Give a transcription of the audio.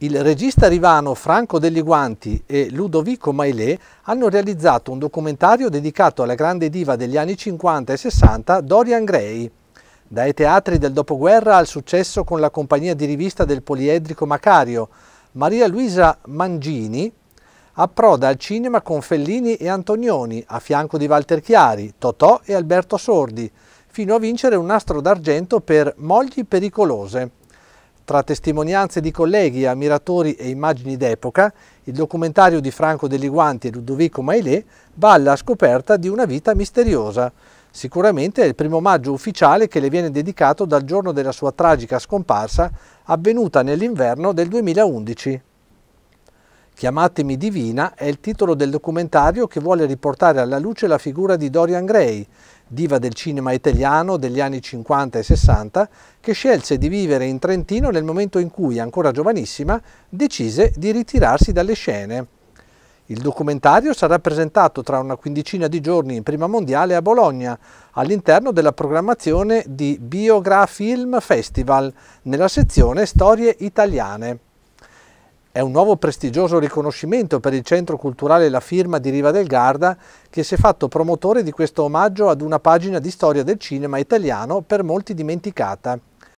Il regista rivano Franco Degli Guanti e Ludovico Maillet hanno realizzato un documentario dedicato alla grande diva degli anni 50 e 60, Dorian Gray. Dai teatri del dopoguerra al successo con la compagnia di rivista del poliedrico Macario, Maria Luisa Mangini approda al cinema con Fellini e Antonioni, a fianco di Walter Chiari, Totò e Alberto Sordi, fino a vincere un nastro d'argento per Mogli pericolose. Tra testimonianze di colleghi, ammiratori e immagini d'epoca, il documentario di Franco Deliguanti e Ludovico Mailé va alla scoperta di una vita misteriosa. Sicuramente è il primo maggio ufficiale che le viene dedicato dal giorno della sua tragica scomparsa avvenuta nell'inverno del 2011. Chiamatemi Divina è il titolo del documentario che vuole riportare alla luce la figura di Dorian Gray, diva del cinema italiano degli anni 50 e 60, che scelse di vivere in Trentino nel momento in cui, ancora giovanissima, decise di ritirarsi dalle scene. Il documentario sarà presentato tra una quindicina di giorni in prima mondiale a Bologna, all'interno della programmazione di Biogra Film Festival, nella sezione Storie italiane. È un nuovo prestigioso riconoscimento per il Centro Culturale La Firma di Riva del Garda che si è fatto promotore di questo omaggio ad una pagina di storia del cinema italiano per molti dimenticata.